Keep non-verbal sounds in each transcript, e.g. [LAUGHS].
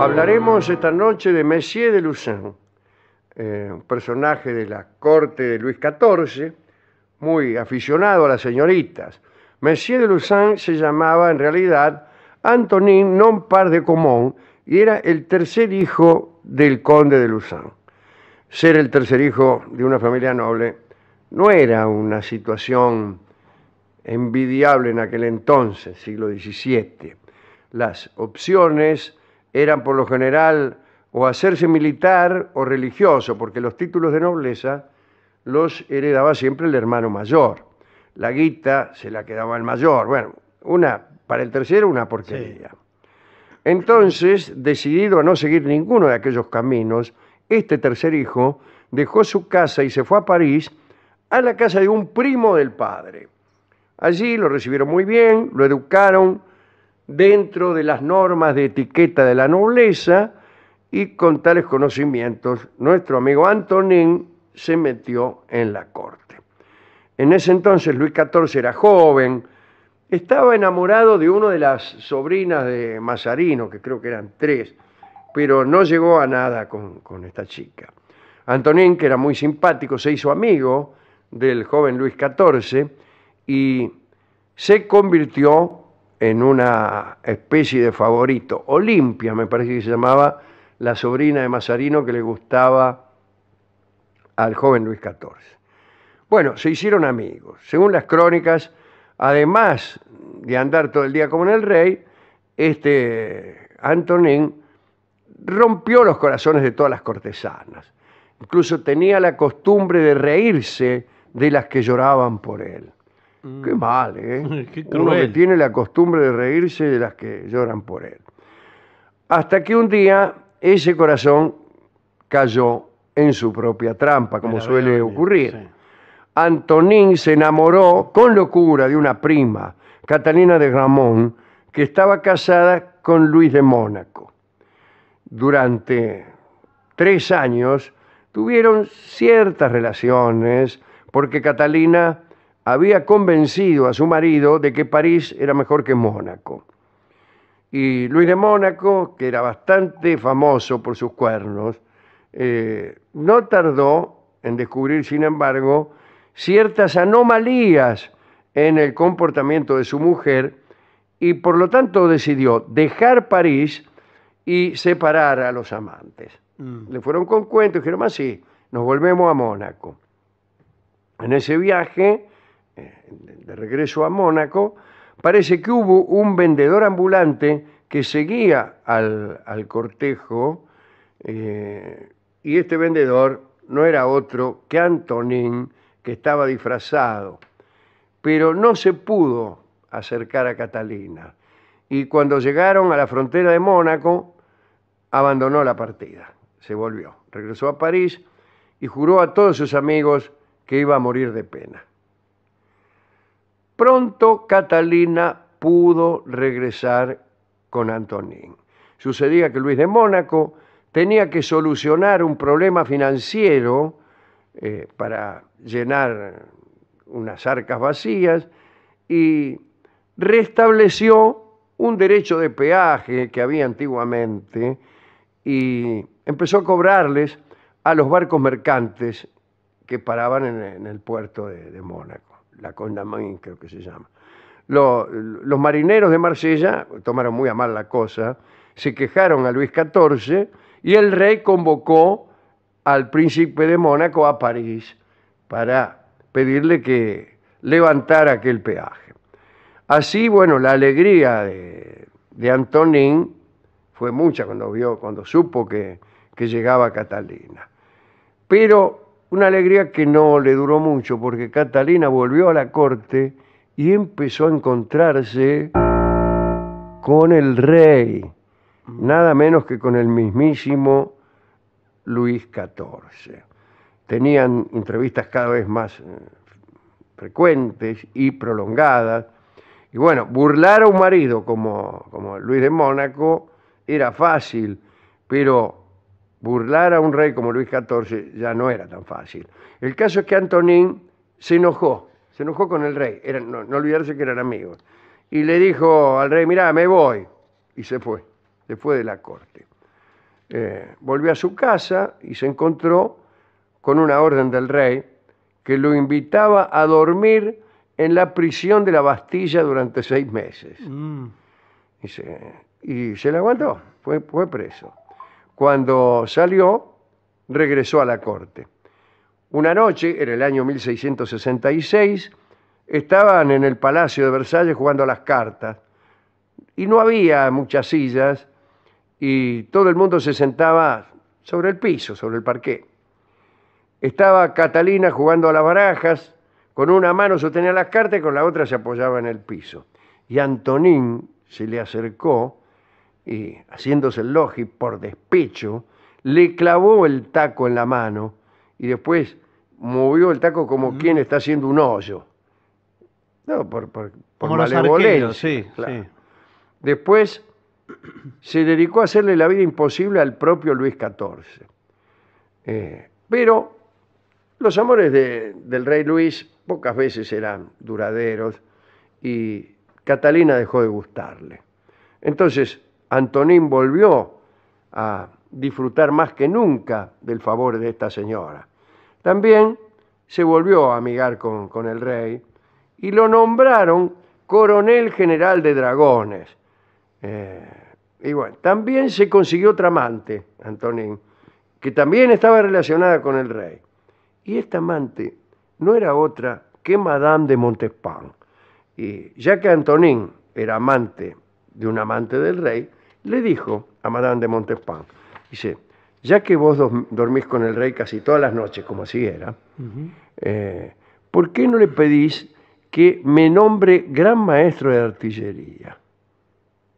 Hablaremos esta noche de Messier de Lucin, eh, un personaje de la corte de Luis XIV, muy aficionado a las señoritas. Messier de Lucin se llamaba en realidad Antonin par de Comón y era el tercer hijo del conde de Luzán. Ser el tercer hijo de una familia noble no era una situación envidiable en aquel entonces, siglo XVII. Las opciones eran por lo general o hacerse militar o religioso, porque los títulos de nobleza los heredaba siempre el hermano mayor. La guita se la quedaba el mayor. Bueno, una para el tercero, una porquería. Entonces, decidido a no seguir ninguno de aquellos caminos, este tercer hijo dejó su casa y se fue a París a la casa de un primo del padre. Allí lo recibieron muy bien, lo educaron, dentro de las normas de etiqueta de la nobleza y con tales conocimientos nuestro amigo Antonín se metió en la corte. En ese entonces Luis XIV era joven, estaba enamorado de una de las sobrinas de Mazarino, que creo que eran tres, pero no llegó a nada con, esta chica. Antonín, que era muy simpático, se hizo amigo del joven Luis XIV y se convirtió en una especie de favorito. Olimpia, me parece que se llamaba la sobrina de Mazarino que le gustaba al joven Luis XIV. Bueno, se hicieron amigos. Según las crónicas, además de andar todo el día como en el rey, este Antonín rompió los corazones de todas las cortesanas. Incluso tenía la costumbre de reírse de las que lloraban por él. Mm. Qué mal, ¿eh? [LAUGHS] Uno que tiene la costumbre de reírse de las que lloran por él. Hasta que un día ese corazón cayó en su propia trampa, como suele ocurrir. Antonín se enamoró con locura de una prima, Catalina de Ramón, que estaba casada con Luis de Mónaco. Durante tres años tuvieron ciertas relaciones, porque Catalina había convencido a su marido de que París era mejor que Mónaco. Y Luis de Mónaco, que era bastante famoso por sus cuernos, eh, no tardó en descubrir, sin embargo, ciertas anomalías en el comportamiento de su mujer y por lo tanto decidió dejar París y separar a los amantes. Mm. Le fueron con cuentos y dijeron, así, nos volvemos a Mónaco. En ese viaje eh, de regreso a Mónaco, parece que hubo un vendedor ambulante que seguía al, cortejo eh, y este vendedor no era otro que Antonín, que estaba disfrazado. Pero no se pudo acercar a Catalina y cuando llegaron a la frontera de Mónaco, abandonó la partida, se volvió, regresó a París y juró a todos sus amigos que iba a morir de pena. Pronto Catalina pudo regresar con Antonín. Sucedía que Luis de Mónaco tenía que solucionar un problema financiero eh, para llenar unas arcas vacías y restableció un derecho de peaje que había antiguamente y empezó a cobrarles a los barcos mercantes que paraban en, el puerto de Mónaco la Condamine creo que se llama. los marineros de Marsella tomaron muy a mal la cosa, se quejaron a Luis XIV y el rey convocó al príncipe de Mónaco a París para pedirle que levantara aquel peaje. Así, bueno, la alegría de, Antonín fue mucha cuando vio, cuando supo que, que llegaba Catalina. Pero una alegría que no le duró mucho porque Catalina volvió a la corte y empezó a encontrarse con el rey, nada menos que con el mismísimo Luis XIV. Tenían entrevistas cada vez más eh, frecuentes y prolongadas. Y bueno, burlar a un marido como, como Luis de Mónaco era fácil, pero burlar a un rey como Luis XIV ya no era tan fácil. El caso es que Antonín se enojó, se enojó con el rey, no, olvidarse que eran amigos, y le dijo al rey, mirá, me voy, y se fue, se fue de la corte. Eh, volvió a su casa y se encontró con una orden del rey que lo invitaba a dormir en la prisión de la Bastilla durante seis meses. Mm. Y, se, le la aguantó, fue preso. Cuando salió, regresó a la corte. Una noche, en el año 1666, estaban en el Palacio de Versalles jugando a las cartas y no había muchas sillas y todo el mundo se sentaba sobre el piso, sobre el parqué. Estaba Catalina jugando a las barajas, con una mano sostenía las cartas y con la otra se apoyaba en el piso. Y Antonín se le acercó y haciéndose el logi por despecho, le clavó el taco en la mano y después movió el taco como mm. quien está haciendo un hoyo. No, por, por, sí, sí. Después se dedicó a hacerle la vida imposible al propio Luis XIV. Eh, pero los amores del rey Luis pocas veces eran duraderos y Catalina dejó de gustarle. Entonces, Antonín volvió a disfrutar más que nunca del favor de esta señora. También se volvió a amigar con, el rey y lo nombraron coronel general de dragones. Eh, y bueno, también se consiguió otra amante, Antonín, que también estaba relacionada con el rey. Y esta amante no era otra que Madame de Montespan. Y ya que Antonín era amante de un amante del rey, le dijo a Madame de Montespan, dice, ya que vos dormís con el rey casi todas las noches, como así era, eh, ¿por qué no le pedís que me nombre gran maestro de artillería?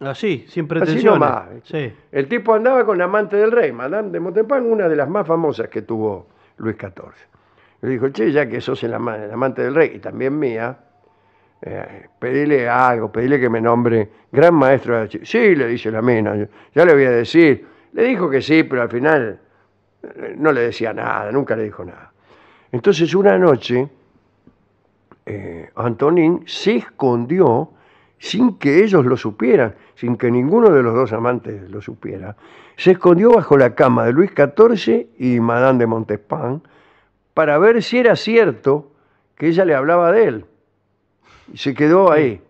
Ah, así, sin pretensiones. El tipo andaba con la amante del rey, Madame de Montespan, una de las más famosas que tuvo Luis XIV. Le dijo, che, ya que sos la el amante del rey y también mía, eh, pedile algo, pedile que me nombre gran maestro de Sí, le dice la mina, ya le voy a decir. Le dijo que sí, pero al final eh, no le decía nada, nunca le dijo nada. Entonces una noche, eh, Antonín se escondió sin que ellos lo supieran, sin que ninguno de los dos amantes lo supiera. Se escondió bajo la cama de Luis XIV y Madame de Montespan para ver si era cierto que ella le hablaba de él se quedó ahí.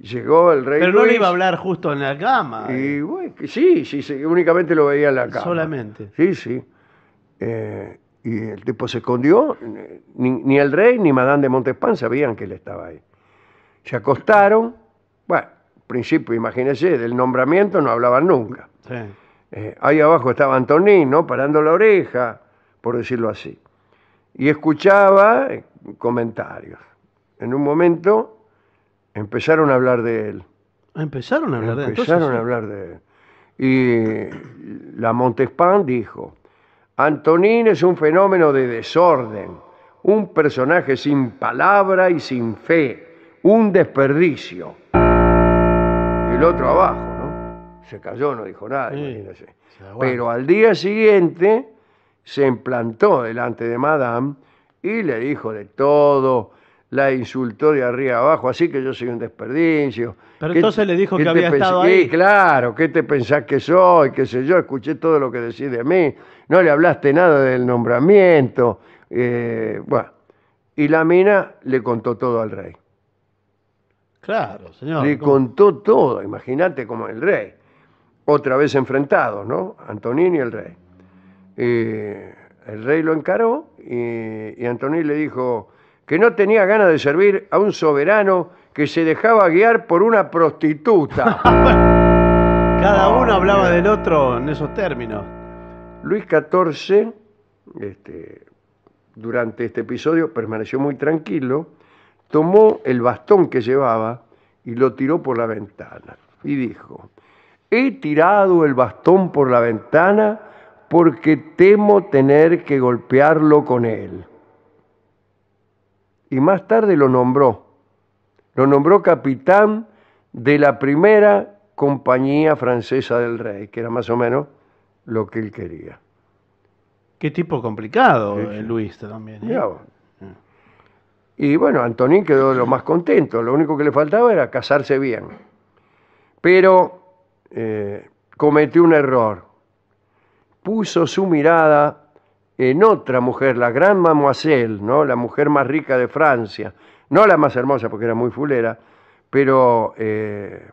Llegó el rey Pero no le iba a hablar justo en la cama. Eh. sí, sí, sí, únicamente lo veía en la cama. Solamente. Sí, sí. Eh, y el tipo se escondió, ni, el rey ni Madame de Montespan sabían que él estaba ahí. Se acostaron, bueno, al principio, imagínense, del nombramiento no hablaban nunca. Eh, ahí abajo estaba Antonino parando la oreja, por decirlo así. Y escuchaba comentarios en un momento empezaron a hablar de él. Empezaron a hablar de él. Empezaron a hablar de él. Y la Montespan dijo, Antonín es un fenómeno de desorden, un personaje sin palabra y sin fe, un desperdicio. el otro abajo, ¿no? Se cayó, no dijo nada, Pero al día siguiente se implantó delante de Madame y le dijo de todo, la insultó de arriba abajo, así que yo soy un desperdicio. Pero entonces le dijo que había estado ahí. Sí, claro, ¿qué te pensás que soy? ¿Qué sé yo? Escuché todo lo que decís de mí, no le hablaste nada del nombramiento. Eh, bueno, y la mina le contó todo al rey. Claro, señor. Le contó todo, imagínate como el rey. Otra vez enfrentados, ¿no? Antonín y el rey. Eh, el rey lo encaró y, y Antonín le dijo, que no tenía ganas de servir a un soberano que se dejaba guiar por una prostituta. [LAUGHS] Cada uno hablaba del otro en esos términos. Luis XIV, este, durante este episodio, permaneció muy tranquilo, tomó el bastón que llevaba y lo tiró por la ventana. Y dijo, he tirado el bastón por la ventana porque temo tener que golpearlo con él y más tarde lo nombró. Lo nombró capitán de la primera compañía francesa del rey, que era más o menos lo que él quería. Qué tipo complicado eh, Luis este también. ¿eh? Y bueno, Antonín quedó de lo más contento, lo único que le faltaba era casarse bien. Pero eh, cometió un error, puso su mirada en otra mujer, la gran mademoiselle, ¿no? la mujer más rica de Francia, no la más hermosa porque era muy fulera, pero eh,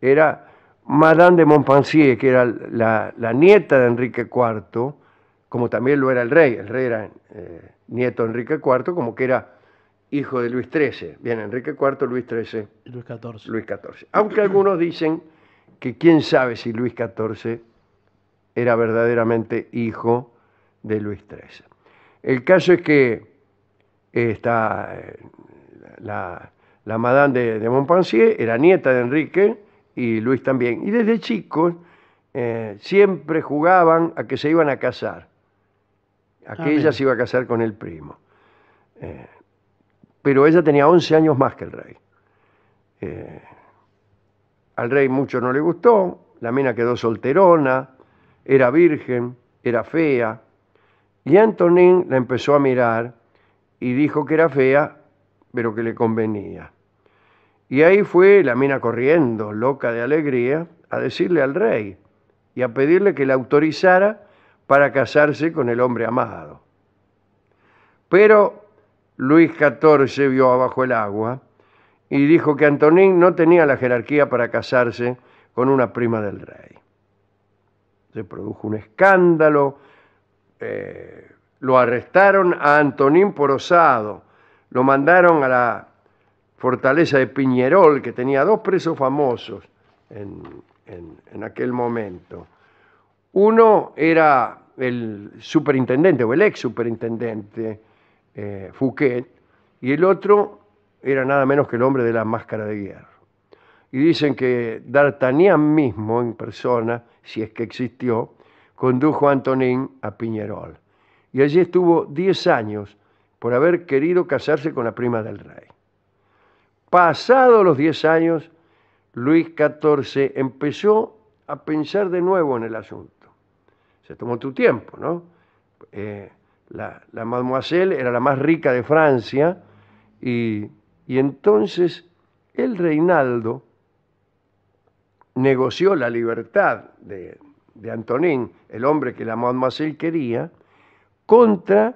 era Madame de Montpensier, que era la, nieta de Enrique IV, como también lo era el rey, el rey era eh, nieto de Enrique IV, como que era hijo de Luis XIII, bien, Enrique IV, Luis XIII. Luis XIV. Luis XIV. Aunque algunos dicen que quién sabe si Luis XIV era verdaderamente hijo de Luis XIII. El caso es que eh, está eh, la, Madame de, Montpensier era nieta de Enrique y Luis también. Y desde chicos eh, siempre jugaban a que se iban a casar, a que ah, ella se iba a casar con el primo. pero ella tenía 11 años más que el rey. al rey mucho no le gustó, la mina quedó solterona, era virgen, era fea, y Antonín la empezó a mirar y dijo que era fea, pero que le convenía. Y ahí fue la mina corriendo, loca de alegría, a decirle al rey y a pedirle que la autorizara para casarse con el hombre amado. Pero Luis XIV vio abajo el agua y dijo que Antonín no tenía la jerarquía para casarse con una prima del rey. Se produjo un escándalo, lo arrestaron a Antonín Porosado, lo mandaron a la fortaleza de Piñerol, que tenía dos presos famosos en, aquel momento. Uno era el superintendente o el ex superintendente eh, Fouquet, y el otro era nada menos que el hombre de la máscara de hierro. Y dicen que D'Artagnan mismo en persona, si es que existió, condujo a Antonín a Piñerol. Y allí estuvo 10 años por haber querido casarse con la prima del rey. Pasados los 10 años, Luis XIV empezó a pensar de nuevo en el asunto. Se tomó tu tiempo, ¿no? Eh, la, mademoiselle era la más rica de Francia y entonces el Reinaldo negoció la libertad de, de Antonín, el hombre que la Mademoiselle quería, contra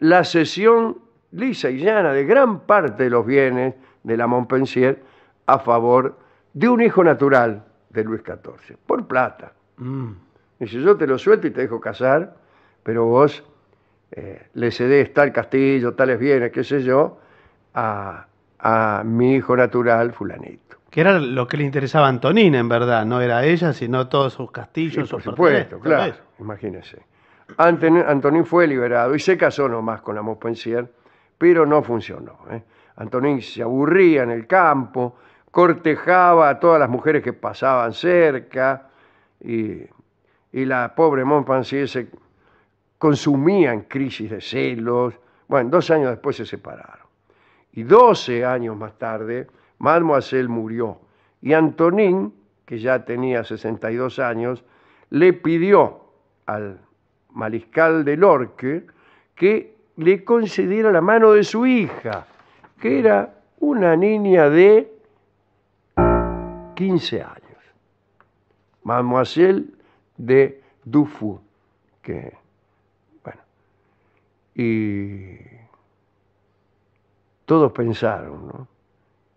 la cesión lisa y llana de gran parte de los bienes de la Montpensier a favor de un hijo natural de Luis XIV, por plata. Mm. Dice, yo te lo suelto y te dejo casar, pero vos eh, le cedés tal castillo, tales bienes, qué sé yo, a mi hijo natural, fulanito que era lo que le interesaba a Antonina, en verdad, no era ella, sino todos sus castillos. Sí, por supuesto, claro, imagínese. Antonín fue liberado y se casó nomás con la Montpensier, pero no funcionó. ¿eh? Antonín se aburría en el campo, cortejaba a todas las mujeres que pasaban cerca y, y la pobre Montpensier se consumía en crisis de celos. Bueno, dos años después se separaron. Y doce años más tarde Mademoiselle murió y Antonín, que ya tenía 62 años, le pidió al mariscal de Lorque que le concediera la mano de su hija, que era una niña de 15 años. Mademoiselle de Dufu, que, bueno, y todos pensaron, ¿no?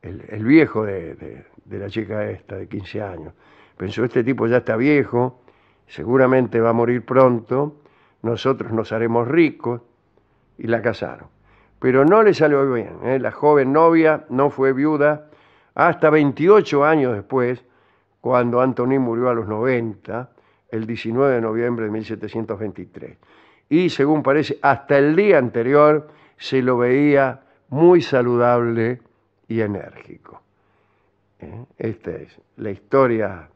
el, viejo de, la chica esta de 15 años. Pensó, este tipo ya está viejo, seguramente va a morir pronto, nosotros nos haremos ricos, y la casaron. Pero no le salió bien, ¿eh? la joven novia no fue viuda hasta 28 años después, cuando Antonín murió a los 90, el 19 de noviembre de 1723. Y según parece, hasta el día anterior se lo veía muy saludable y enérgico. ¿eh? Esta es la historia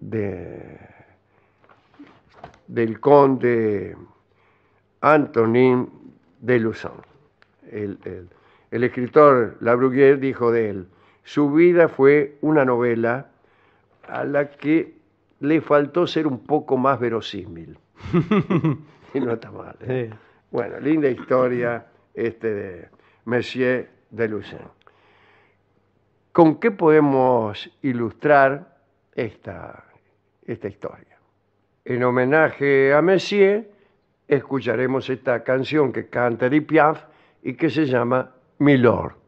de, del conde Antonin de Luzon... El, escritor La dijo de él, su vida fue una novela a la que le faltó ser un poco más verosímil. [LAUGHS] y no está mal. ¿eh? Bueno, linda historia este de Monsieur de ¿Con qué podemos ilustrar esta, esta historia? En homenaje a Messier, escucharemos esta canción que canta Di y que se llama Milord.